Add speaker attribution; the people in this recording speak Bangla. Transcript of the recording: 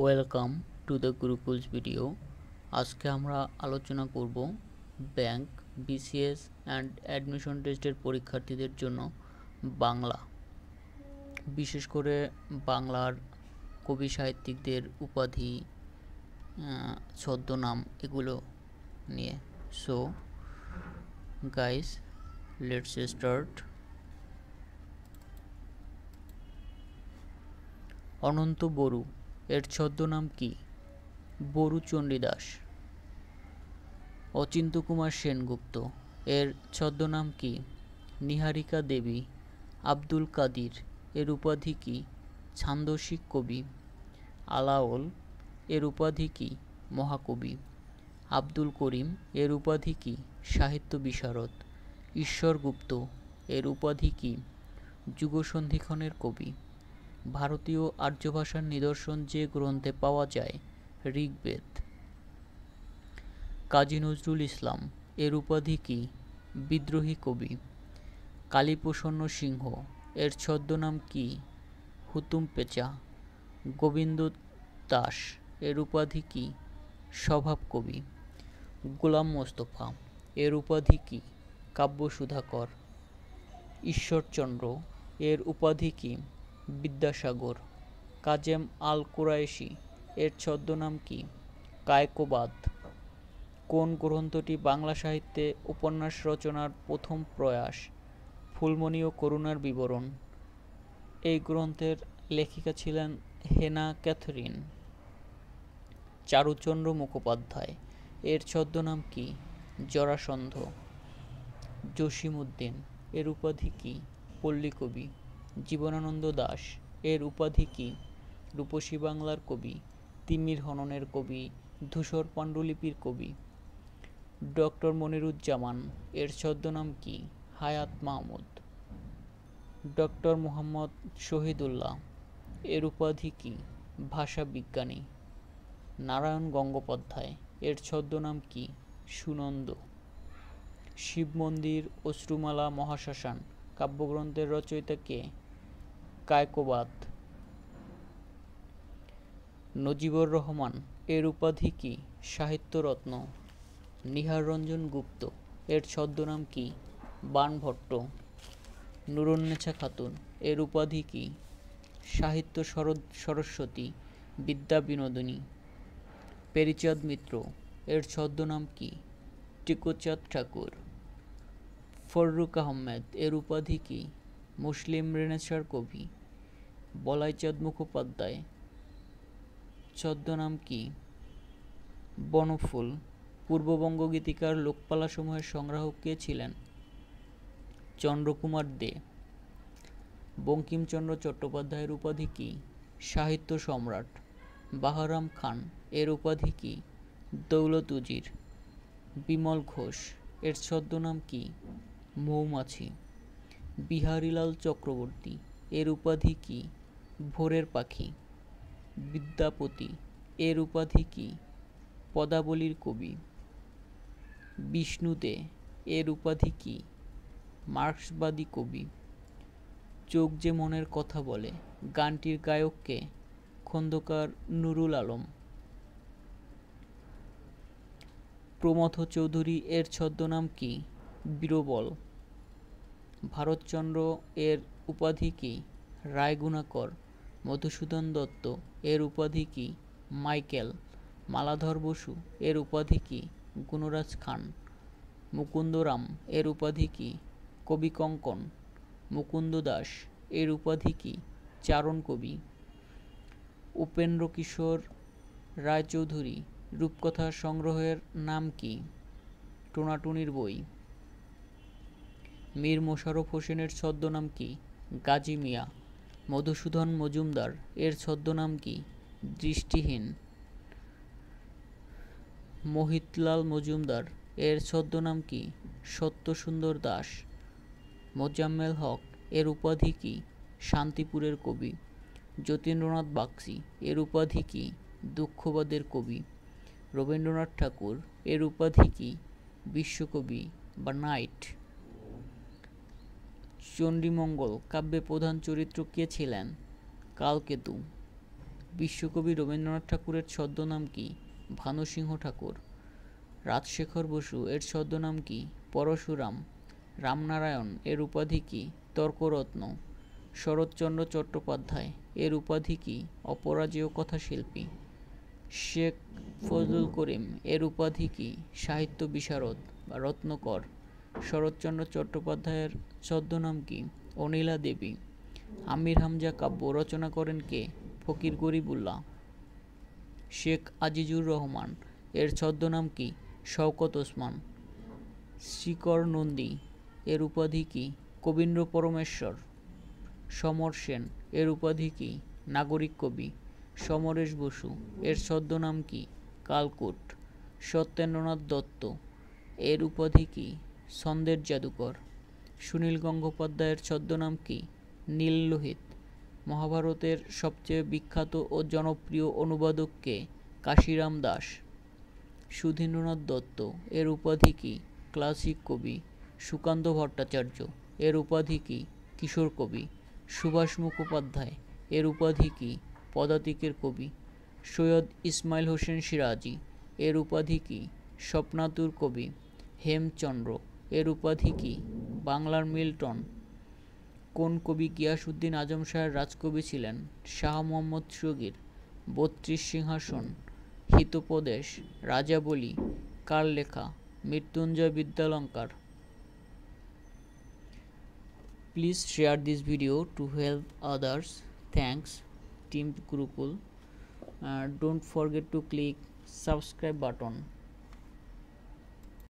Speaker 1: welcome to the Gurukul's video আজকে আমরা আলোচনা করব ব্যাংক বিসিএস অ্যান্ড অ্যাডমিশন টেস্টের পরীক্ষার্থীদের জন্য বাংলা বিশেষ করে বাংলার কবি সাহিত্যিকদের উপাধি ছদ্মনাম এগুলো নিয়ে so guys let's start Ananta Baru এর ছদ্মনাম কি বরু চণ্ডীদাস অচিন্ত্য কুমার সেনগুপ্ত এর ছদ্মনাম কি নিহারিকা দেবী আব্দুল কাদির এর উপাধি কি ছান্দসিক কবি আলাওল এর উপাধি কি মহাকবি আব্দুল করিম এর উপাধি কি সাহিত্য বিশারদ ঈশ্বরগুপ্ত এর উপাধি কি যুগসন্ধিক্ষণের কবি ভারতীয় আর্যভাষার নিদর্শন যে গ্রন্থে পাওয়া যায় ঋগ্বেদ কাজী নজরুল ইসলাম এর উপাধি কি বিদ্রোহী কবি কালীপ্রসন্ন সিংহ এর ছদ্মনাম কি হুতুম পেঁচা গোবিন্দ দাস এর উপাধি কি স্বভাব কবি গোলাম মোস্তফা এর উপাধি কি কাব্য সুধাকর ঈশ্বরচন্দ্র এর উপাধি কি বিদ্যাসাগর কাজেম আল কুরাইশি এর ছদ্মনাম কি কায়কোবাদ কোন গ্রন্থটি বাংলা সাহিত্যে উপন্যাস রচনার প্রথম প্রয়াস ফুলমণি ও করুণার বিবরণ এই গ্রন্থের লেখিকা ছিলেন হেনা ক্যাথরিন চারুচন্দ্র মুখোপাধ্যায় এর ছদ্মনাম কি জরাসন্ধ জসিমউদ্দিন এর উপাধি কি পল্লীকবি জীবনানন্দ দাশ এর উপাধি কী রূপসী বাংলার কবি তিমির হননের কবি ধূসর পাণ্ডুলিপির কবি ডক্টর মনিরুজ্জামান এর ছদ্মনাম কি হায়াত মাহমুদ ডক্টর মোহাম্মদ শহীদুল্লাহ এর উপাধি কি ভাষা বিজ্ঞানী নারায়ণ গঙ্গোপাধ্যায় এর ছদ্মনাম কি সুনন্দ শিব মন্দির অশ্রুমালা মহাশ্মশান কাব্যগ্রন্থের রচয়িতা কে কায়কোবাদ নজিবর রহমান এর উপাধি কি সাহিত্যরত্ন নিহাররঞ্জন গুপ্ত এর ছদ্মনাম কি ভট্ট নুরুন্নেছা খাতুন এর উপাধি কি সাহিত্য সরদ সরস্বতী বিদ্যা বিনোদিনী পেরিচাঁদ মিত্র এর ছদ্মনাম কি টিকুচাঁদ ঠাকুর ফররুক আহমেদ এর উপাধি কি মুসলিম রেনেসার কবি বলাইচাঁদ মুখোপাধ্যায় ছদ্মনাম কি বনফুল পূর্ববঙ্গ গীতিকার লোকপালা সময়ের সংগ্রাহক কে ছিলেন চন্দ্রকুমার দে বঙ্কিমচন্দ্র চট্টোপাধ্যায়ের উপাধি কি সাহিত্য সম্রাট বাহারাম খান এর উপাধি কি দৌলত উজির বিমল ঘোষ এর ছদ্মনাম কি মৌমাছি বিহারীলাল চক্রবর্তী এর উপাধি কী ভোরের পাখি বিদ্যাপতি এর উপাধি কী পদাবলীর কবি বিষ্ণুতে এর উপাধি কী মার্ক্সবাদী কবি চোখ যে মনের কথা বলে গানটির গায়ককে খন্দকার নুরুল আলম প্রমথ চৌধুরী এর ছদ্মনাম কি বীরবল ভারতচন্দ্র এর উপাধি কী রায়গুণাকর মধুসূদন দত্ত এর উপাধি কী মাইকেল মালাধর বসু এর উপাধি কী গুণরাজ খান মুকুন্দরাম এর উপাধি কী কবি কঙ্কন মুকুন্দ দাস এর উপাধি কী চারণ কবি উপেন্দ্র কিশোর রায়চৌধুরী রূপকথা সংগ্রহের নাম কি টোনাটুনির বই মীর মোশারফ হোসেনের ছদ্মনাম কি গাজী মিয়া মধুসূদন মজুমদার এর ছদ্মনাম কি দৃষ্টিহীন মোহিতলাল মজুমদার এর ছদ্মনাম কি সত্যসুন্দর দাস মোজাম্মেল হক এর উপাধি কি শান্তিপুরের কবি যতীন্দ্রনাথ বাগচি এর উপাধি কি দুঃখবাদের কবি রবীন্দ্রনাথ ঠাকুর এর উপাধি কি বিশ্বকবি বা নাইট চণ্ডীমঙ্গল কাব্যে প্রধান চরিত্র কে ছিলেন কালকেতু বিশ্বকবি রবীন্দ্রনাথ ঠাকুরের ছদ্মনাম কি ভানুসিংহ ঠাকুর রাজশেখর বসু এর ছদ্মনাম কি পরশুরাম রামনারায়ণ এর উপাধি কি তর্করত্ন শরৎচন্দ্র চট্টোপাধ্যায় এর উপাধি কি অপরাজেয় কথাশিল্পী শেখ ফজলুল করিম এর উপাধি কি সাহিত্য বিশারদ বা রত্নকর শরৎচন্দ্র চট্টোপাধ্যায়ের ছদ্মনাম কি অনিলা দেবী আমির হামজা কাব্য রচনা করেন কে ফকির গরিবুল্লাহ শেখ আজিজুর রহমান এর ছদ্মনাম কি শওকত ওসমান শিকর নন্দী এর উপাধি কি কবীন্দ্র পরমেশ্বর সমর সেন এর উপাধি কি নাগরিক কবি সমরেশ বসু এর ছদ্মনাম কি কালকুট সত্যেন্দ্রনাথ দত্ত এর উপাধি কি ছন্দের জাদুকর সুনীল গঙ্গোপাধ্যায়ের ছদ্মনাম কি নীল লোহিত মহাভারতের সবচেয়ে বিখ্যাত ও জনপ্রিয় অনুবাদক কে কাশিরাম দাস সুধীন্দ্রনাথ দত্ত এর উপাধি কি ক্লাসিক কবি সুকান্ত ভট্টাচার্য এর উপাধি কি কিশোর কবি সুভাষ মুখোপাধ্যায় এর উপাধি কি পদাতিকের কবি সৈয়দ ইসমাইল হোসেন সিরাজি এর উপাধি কি স্বপ্নাতুর কবি হেমচন্দ্র এর উপাধি কি বাংলার মিল্টন কোন কবি গিয়াসুদ্দিন আজম শাহের রাজকবি ছিলেন শাহ মোহাম্মদ সগির বত্রিশ সিংহাসন হিতোপদেশ রাজাবলি কার লেখা Mrityunjay Vidyalankar please share this video to help others thanks team Gurukul don't forget to click subscribe button